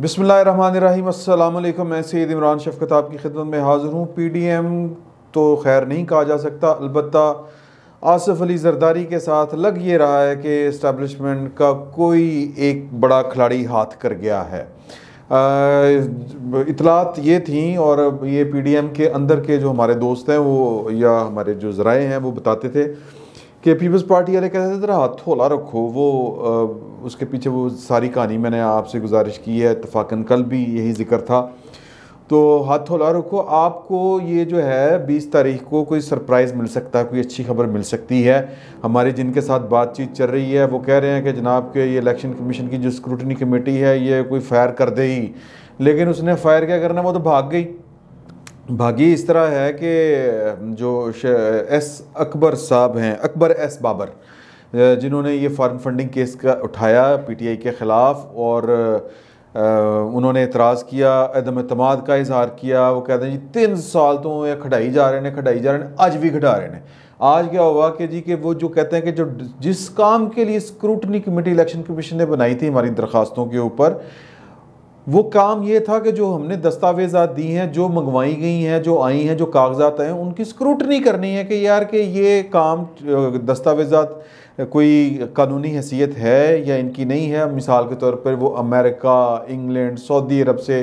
बिसमीम अल्लाम मैं सैद इमरान शफकत आपकी खिदमत में हाज़िर हूँ पी डी एम तो खैर नहीं कहा जा सकता अलबत् आसफ़ अली जरदारी के साथ लग ये रहा है कि इस्टबलिशमेंट का कोई एक बड़ा खिलाड़ी हाथ कर गया है इतलात ये थी और ये पी डी एम के अंदर के जो हमारे दोस्त हैं वो या हमारे जो ज़राए हैं वो बताते थे कि पीपल्स पार्टी वाले कहते थे जरा हाथ थोला रखो वो आ, उसके पीछे वो सारी कहानी मैंने आपसे गुजारिश की है इतफाक़न कल भी यही जिक्र था तो हाथ थोला रखो आपको ये जो है 20 तारीख को कोई सरप्राइज़ मिल सकता है कोई अच्छी खबर मिल सकती है हमारे जिनके साथ बातचीत चल रही है वो कह रहे हैं कि जनाब के ये इलेक्शन कमीशन की जो स्क्रूटनी कमेटी है ये कोई फायर कर दे ही लेकिन उसने फायर क्या करना वो तो भाग गई भागी इस तरह है कि जो एस अकबर साहब हैं अकबर एस बाबर जिन्होंने ये फॉरन फंडिंग केस का उठाया पीटीआई के ख़िलाफ़ और उन्होंने एतराज़ किया अदम अतमाद का इजहार किया वो कहते हैं जी तीन साल तो ये खटाई जा रहे हैं खटाई जा रहे हैं आज भी खटा रहे हैं आज क्या हुआ कि जी कि वो जो कहते हैं कि जो जिस काम के लिए स्क्रूटनी कमेटी इलेक्शन कमीशन ने बनाई थी हमारी दरख्वास्तों के ऊपर वो काम ये था कि जो हमने दस्तावेजात दी हैं जो मंगवाई गई हैं जो आई हैं जो कागजात हैं उनकी स्क्रूटनी करनी है कि यार कि ये काम दस्तावेजात कोई कानूनी हैसियत है या इनकी नहीं है मिसाल के तौर पर वो अमेरिका इंग्लैंड सऊदी अरब से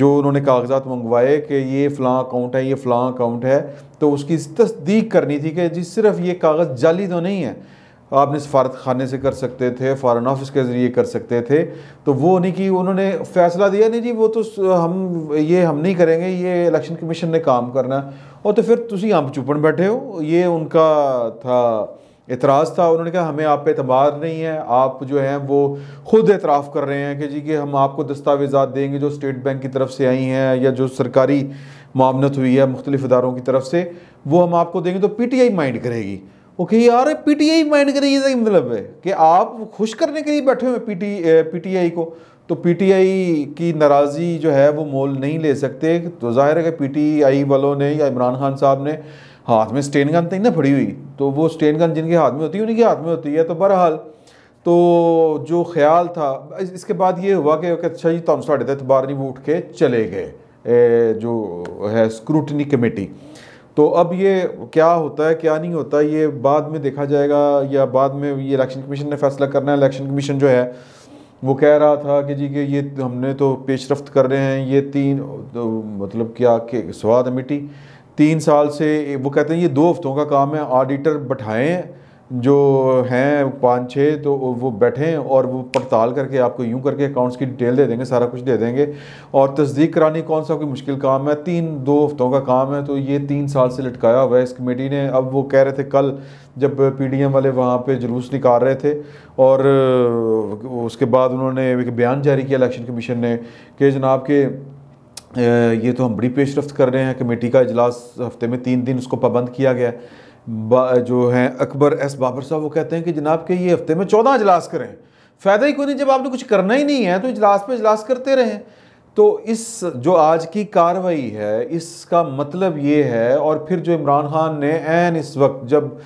जो उन्होंने कागजात मंगवाए कि ये फ़लाँ अकाउंट है ये फ़लाँ अकाउंट है तो उसकी तस्दीक करनी थी कि जी सिर्फ ये कागज़ जाली तो नहीं है आपने सफारत खाने से कर सकते थे फ़ारन ऑफिस के ज़रिए कर सकते थे तो वो नहीं कि उन्होंने फ़ैसला दिया नहीं जी वो तो हम ये हम नहीं करेंगे ये इलेक्शन कमीशन ने काम करना और तो फिर तुम आप चुपन बैठे हो ये उनका था इतराज़ था उन्होंने कहा हमें आप पे अतबार नहीं है आप जो हैं वो खुद एतराफ़ कर रहे हैं कि जी कि हम आपको दस्तावेज़ा देंगे जो स्टेट बैंक की तरफ से आई हैं या जो सरकारी मामनत हुई है मुख्तलिफ़ इदारों की तरफ से वो हम आपको देंगे तो पी टी आई माइंड करेगी ओके यार पीटीआई माइंड के ये मतलब है कि आप खुश करने के लिए बैठे हुए पीटी पीटीआई को तो पीटीआई की नाराजी जो है वो मोल नहीं ले सकते तो जाहिर है कि पीटीआई वालों ने या इमरान खान साहब ने हाथ में स्टेन गन थी ना फड़ी हुई तो वो स्टेन गन जिनके हाथ में होती है उन्हीं के हाथ में होती है तो बहरहाल तो जो ख्याल था इसके बाद ये हुआ कि अच्छा जी तुम तो साढ़े दस बारहवीं वो उठ के चले गए जो है स्क्रूटनी कमेटी तो अब ये क्या होता है क्या नहीं होता ये बाद में देखा जाएगा या बाद में ये इलेक्शन कमीशन ने फैसला करना है इलेक्शन कमीशन जो है वो कह रहा था कि जी कि ये हमने तो पेशरफ्त कर रहे हैं ये तीन तो मतलब क्या के स्वाद मिट्टी तीन साल से वो कहते हैं ये दो हफ्तों का काम है ऑडिटर बैठाएँ जो हैं पाँच छः तो वो बैठें और वो पड़ताल करके आपको यूं करके अकाउंट्स की डिटेल दे देंगे सारा कुछ दे देंगे और तस्दीक करानी कौन सा कोई मुश्किल काम है तीन दो हफ्तों का काम है तो ये तीन साल से लटकाया हुआ है इस कमेटी ने अब वो कह रहे थे कल जब पीडीएम वाले वहाँ पे जुलूस निकाल रहे थे और उसके बाद उन्होंने एक बयान जारी किया इलेक्शन कमीशन ने कि जनाब के ये तो हम बड़ी पेशरफ कर रहे हैं कमेटी का इजलास हफ्ते में तीन दिन उसको पाबंद किया गया है जो हैं अकबर एस बाबर साहब वो कहते हैं कि जनाब के ये हफ्ते में चौदह अजलास करें फ़ायदा ही कोई नहीं जब आपने तो कुछ करना ही नहीं है तो इजलास पर इजलास करते रहें तो इस जो आज की कार्रवाई है इसका मतलब ये है और फिर जो इमरान खान ने एन इस वक्त जब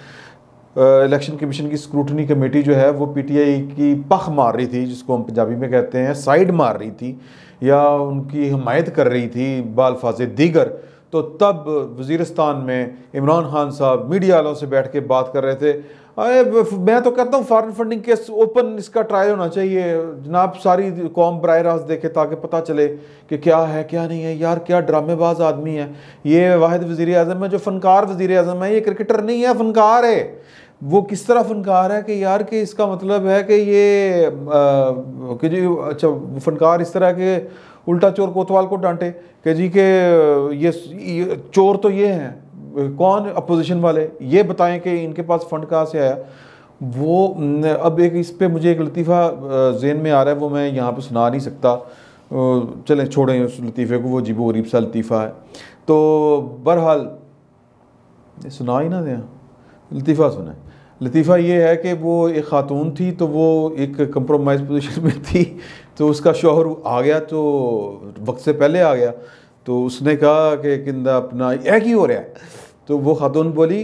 इलेक्शन कमीशन की स्क्रूटनी कमेटी जो है वो पीटीआई की पख मार रही थी जिसको हम पंजाबी में कहते हैं साइड मार रही थी या उनकी हमायत कर रही थी बालफाज दीगर तो तब वजीरस्तान में इमरान खान साहब मीडिया वालों से बैठ के बात कर रहे थे अरे मैं तो कहता हूँ फॉरेन फंडिंग केस ओपन इसका ट्रायल होना चाहिए जनाब सारी कौम बर रास्त देखे ताकि पता चले कि क्या है क्या नहीं है यार क्या ड्रामेबाज आदमी है ये वाहिद वजीर अजम है जो फ़नकार वज़ी अजम है ये क्रिकेटर नहीं है फ़नकार है वो किस तरह फ़नकार है कि यार कि इसका मतलब है कि ये आ, कि जी अच्छा फ़नकार इस तरह के उल्टा चोर कोतवाल को डांटे कि जी के ये, ये चोर तो ये हैं कौन अपोजिशन वाले ये बताएं कि इनके पास फंड कहाँ से आया वो अब एक इस पे मुझे एक लतीफ़ा जेन में आ रहा है वो मैं यहाँ पे सुना नहीं सकता चलें छोड़ें उस लतीफ़े को वो जीबो गरीब सा लतीफ़ा है तो बहरहाल सुना ही ना दें लतीफ़ा सुने लतीफ़ा ये है कि वो एक ख़ातून थी तो वो एक कंप्रोमाइज़ पोजीशन में थी तो उसका शोहर आ गया तो वक्त से पहले आ गया तो उसने कहा कि किंदा अपना यह की हो रहा है तो वो खातून बोली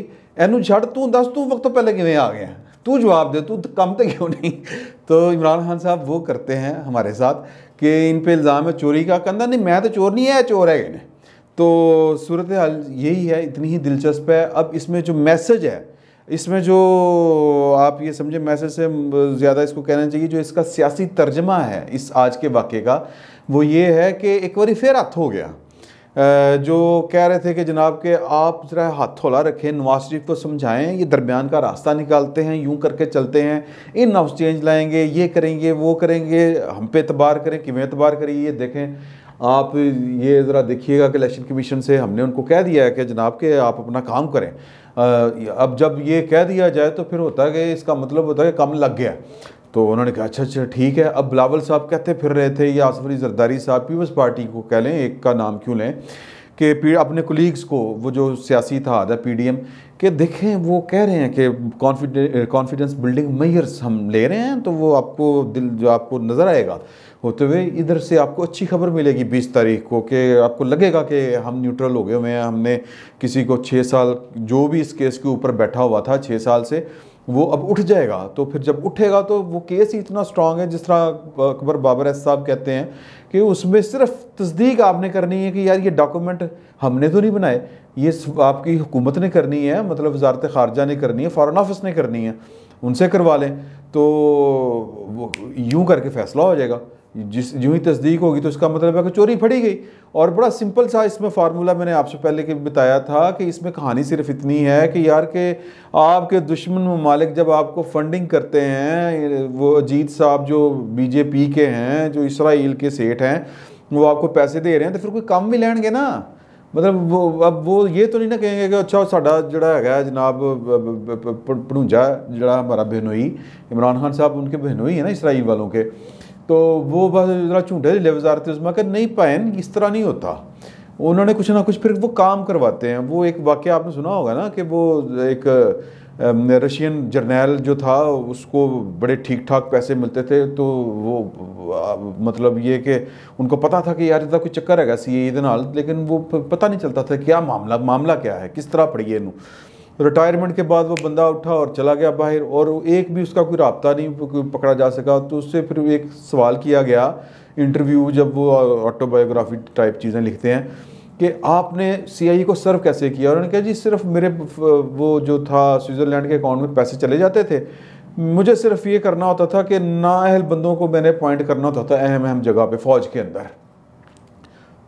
एनू झट तू दस तू वक्त तो पहले किमें आ गया तू जवाब दे तू कम तो क्यों नहीं तो इमरान खान साहब वो करते हैं हमारे साथ कि इन पर इल्ज़ाम है चोरी का कंधा नहीं मैं तो चोर नहीं है चोर है इन्हें तो सूरत हाल यही है इतनी ही दिलचस्प है अब इसमें जो मैसेज है इसमें जो आप ये समझे मैसेज से ज़्यादा इसको कहना चाहिए जो इसका सियासी तर्जमा है इस आज के वाक़े का वो ये है कि एक बार फिर हथ हो गया जो कह रहे थे कि जनाब के आप ज़रा हाथ थोला रखें नवाज शरीफ को समझाएं ये दरमियान का रास्ता निकालते हैं यूं करके चलते हैं इन ऑफ चेंज लाएंगे ये करेंगे वो करेंगे हम पे एतबार करें किमें एतबार करें ये देखें आप ये ज़रा देखिएगा कि इलेक्शन कमीशन से हमने उनको कह दिया है कि जनाब के आप अपना काम करें अब जब ये कह दिया जाए तो फिर होता है कि इसका मतलब होता है कि कम लग गया तो उन्होंने कहा अच्छा अच्छा ठीक है अब बिलावल साहब कहते फिर रहे थे या आसफ अली जरदारी साहब पीपल्स पार्टी को कह लें एक का नाम क्यों लें कि अपने कोलीग्स को वो जो सियासी था द पी के देखें वो कह रहे हैं कि कॉन्फिडेंस बिल्डिंग मेयर्स हम ले रहे हैं तो वो आपको दिल जो आपको नज़र आएगा होते हुए इधर से आपको अच्छी खबर मिलेगी 20 तारीख को कि आपको लगेगा कि हम न्यूट्रल हो गए हुए हैं हमने किसी को छः साल जो भी इस केस के ऊपर बैठा हुआ था छः साल से वो अब उठ जाएगा तो फिर जब उठेगा तो वो केस ही इतना स्ट्रांग है जिस तरह अकबर बाबर साहब कहते हैं कि उसमें सिर्फ तस्दीक आपने करनी है कि यार ये डॉक्यूमेंट हमने तो नहीं बनाए ये आपकी हुकूमत ने करनी है मतलब वजारत खारजा ने करनी है फॉरन ऑफिस ने करनी है उनसे करवा लें तो यूं करके फैसला हो जाएगा जिस यूं ही तस्दीक होगी तो इसका मतलब है कि चोरी फड़ी गई और बड़ा सिंपल सा इसमें फार्मूला मैंने आपसे पहले के बताया था कि इसमें कहानी सिर्फ इतनी है कि यार के आपके दुश्मन ममालिक जब आपको फंडिंग करते हैं वो अजीत साहब जो बीजेपी के हैं जो इसराइल के सेठ हैं वो आपको पैसे दे रहे हैं तो फिर कोई काम भी लेंगे ना मतलब वो अब वो ये तो नहीं ना कहेंगे कि अच्छा साढ़ा जोड़ा है जनाब ਪਣੂੰਜਾ जोड़ा हमारा बहनोई इमरान खान साहब उनके बहनोई है ना इसराइल वालों के तो वो बस ज़रा झूठे ले वजारत उसमें कर नहीं पाए इस तरह नहीं होता उन्होंने कुछ ना कुछ फिर वो काम करवाते हैं वो एक वाक्य आपने सुना होगा ना कि वो एक रशियन जर्नैल जो था उसको बड़े ठीक ठाक पैसे मिलते थे तो वो मतलब ये कि उनको पता था कि यार इधर कोई चक्कर है सी ए नाल लेकिन वो पता नहीं चलता था क्या मामला मामला क्या है किस तरह पढ़िए इनू रिटायरमेंट के बाद वो बंदा उठा और चला गया बाहर और एक भी उसका कोई रबता नहीं पकड़ा जा सका तो उससे फिर एक सवाल किया गया इंटरव्यू जब वो ऑटोबायोग्राफी टाइप चीज़ें लिखते हैं कि आपने सीआईए e को सर्व कैसे किया और उन्होंने कहा जी सिर्फ मेरे वो जो था स्विट्ज़रलैंड के अकाउंट में पैसे चले जाते थे मुझे सिर्फ ये करना होता था कि नाअहल बंदों को मैंने अपॉइंट करना होता था अहम अहम जगह पे फ़ौज के अंदर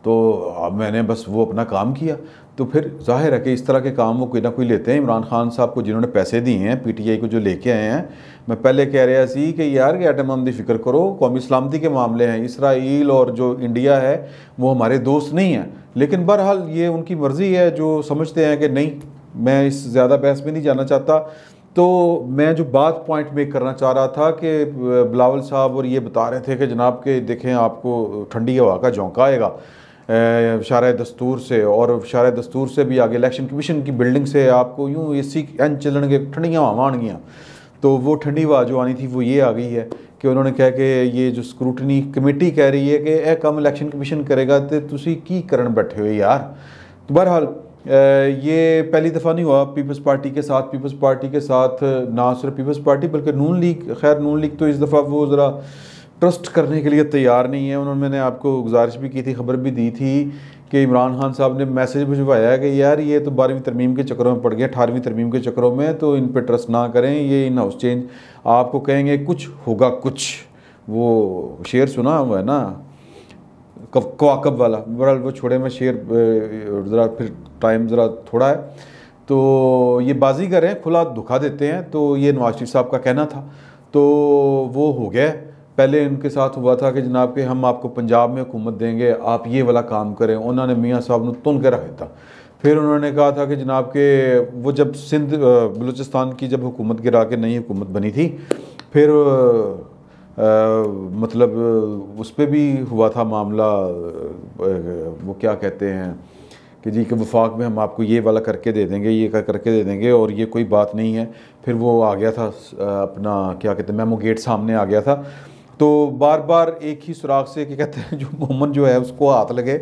तो अब मैंने बस वो अपना काम किया तो फिर जाहिर है कि इस तरह के काम वो कोई ना कोई लेते हैं इमरान खान साहब को जिन्होंने पैसे दिए हैं पी टी आई को जो लेके आए हैं मैं पहले कह रहा सी कि यार कि एटम आमदी फिक्र करो कौमी सलामती के मामले हैं इसराइल और जो इंडिया है वो हमारे दोस्त नहीं हैं लेकिन बहरहाल ये उनकी मर्ज़ी है जो समझते हैं कि नहीं मैं इस ज़्यादा बहस में नहीं जाना चाहता तो मैं जो बात पॉइंट मेक करना चाह रहा था कि बिलावल साहब और ये बता रहे थे कि जनाब के देखें आपको ठंडी हवा का झोंका आएगा शार दस्तूर से और शार दस्तूर से भी आगे इलेक्शन कमीशन की बिल्डिंग से आपको यूँ ए सी एन चलन के ठंडियाँ हवा आनगियाँ तो वो ठंडी हवा जो आनी थी वो ये आ गई है कि उन्होंने कहा कि ये जो स्क्रूटनी कमेटी कह रही है कि यह कम इलेक्शन कमीशन करेगा तो तुम की ਕੀ बैठे हो यार तो बहरहाल ये पहली दफ़ा नहीं हुआ पीपल्स पार्टी के साथ पीपल्स पार्टी के साथ ना सिर्फ पीपल्स पार्टी बल्कि नून लीग खैर नून लीग तो इस दफ़ा वो ज़रा ट्रस्ट करने के लिए तैयार नहीं है उन्होंने मैंने आपको गुजारिश भी की थी खबर भी दी थी कि इमरान खान साहब ने मैसेज भिजवाया है कि यार ये तो बारहवीं तरमीम के चक्करों में पड़ गए अठारहवीं तरमीम के चक्करों में तो इन पर ट्रस्ट ना करें ये इन हाउस चेंज आपको कहेंगे कुछ होगा कुछ वो शेर सुना हुआ है ना कवाकब वाला बहरहाल वो छोड़े मैं शेर ज़रा फिर टाइम ज़रा थोड़ा है तो ये बाजी करें खुला धोखा देते हैं तो ये नवाज शरीफ साहब का कहना था तो वो हो गया पहले इनके साथ हुआ था कि जनाब के हम आपको पंजाब में हुकूमत देंगे आप ये वाला काम करें उन्होंने मियाँ साहब ने तुन कर रखा फिर उन्होंने कहा था कि जनाब के वो जब सिंध बलूचिस्तान की जब हुकूमत गिरा के नई हुकूमत बनी थी फिर आ, मतलब उस पर भी हुआ था मामला वो क्या कहते हैं कि जी के वफाक में हम आपको ये वाला करके दे देंगे ये कर करके दे देंगे और ये कोई बात नहीं है फिर वो आ गया था अपना क्या कहते हैं मेमो गेट सामने आ गया था तो बार बार एक ही सुराख से क्या कहते हैं जो मोमन जो है उसको हाथ लगे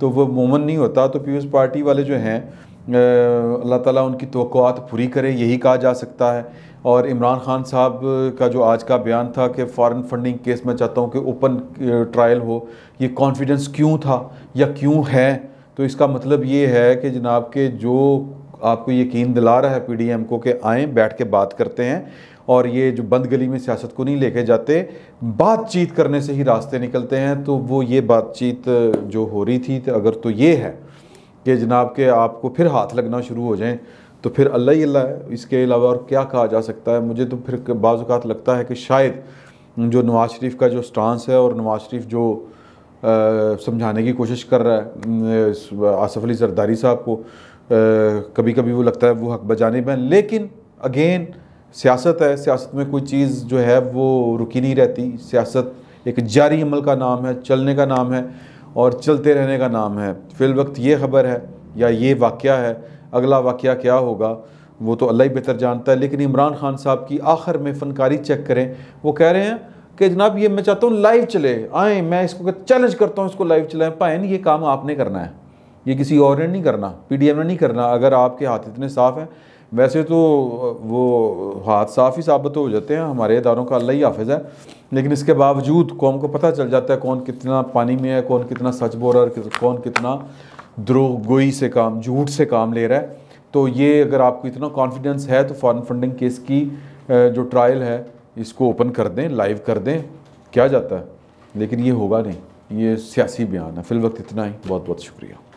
तो वो मोमन नहीं होता तो पीपल्स पार्टी वाले जो हैं अल्लाह ताला उनकी तो पूरी करे यही कहा जा सकता है और इमरान खान साहब का जो आज का बयान था कि फ़ॉरेन फंडिंग केस में चाहता हूँ कि ओपन ट्रायल हो ये कॉन्फिडेंस क्यों था या क्यों है तो इसका मतलब ये है कि जनाब के जो आपको यकीन दिला रहा है पीडीएम को कि आएँ बैठ के बात करते हैं और ये जो बंद गली में सियासत को नहीं लेके जाते बातचीत करने से ही रास्ते निकलते हैं तो वो ये बातचीत जो हो रही थी तो अगर तो ये है कि जनाब के आपको फिर हाथ लगना शुरू हो जाए तो फिर अल्लाह ही अल्लाह है इसके अलावा और क्या कहा जा सकता है मुझे तो फिर बाज़ात लगता है कि शायद जो नवाज़ शरीफ का जो स्टांस है और नवाज़ शरीफ जो समझाने की कोशिश कर रहा है आसफ़ अली जरदारी साहब को कभी कभी वो लगता है वो हक बजाने में लेकिन अगेन सियासत है सियासत में कोई चीज़ जो है वो रुकी नहीं रहती सियासत एक जारी अमल का नाम है चलने का नाम है और चलते रहने का नाम है फिल वक्त ये खबर है या ये वाक़ है अगला वाक़ क्या होगा वो तो अल्लाह ही बेहतर जानता है लेकिन इमरान खान साहब की आखिर में फ़नकारी चेक करें वो कह रहे हैं कि जनाब ये मैं चाहता हूँ लाइव चले आए मैं इसको चैलेंज करता हूँ इसको लाइव चलाएं पाए ये काम आपने करना है ये किसी और ने नहीं करना पीडीएम ने नहीं करना अगर आपके हाथ इतने साफ़ हैं वैसे तो वो हाथ साफ ही साबित हो जाते हैं हमारे इदारों का अल्लाह ही हाफिज़ है लेकिन इसके बावजूद कौम को पता चल जाता है कौन कितना पानी में है कौन कितना सच बोल रहा है कौन कितना द्रोगोई से काम झूठ से काम ले रहा है तो ये अगर आपको इतना कॉन्फिडेंस है तो फॉरन फंडिंग केस की जो ट्रायल है इसको ओपन कर दें लाइव कर दें क्या जाता है लेकिन ये होगा नहीं ये सियासी बयान है फिल वक्त इतना ही बहुत बहुत शुक्रिया